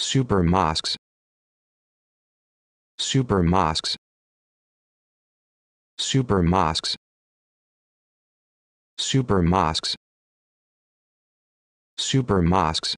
super mosques super mosques super mosques super mosques super mosques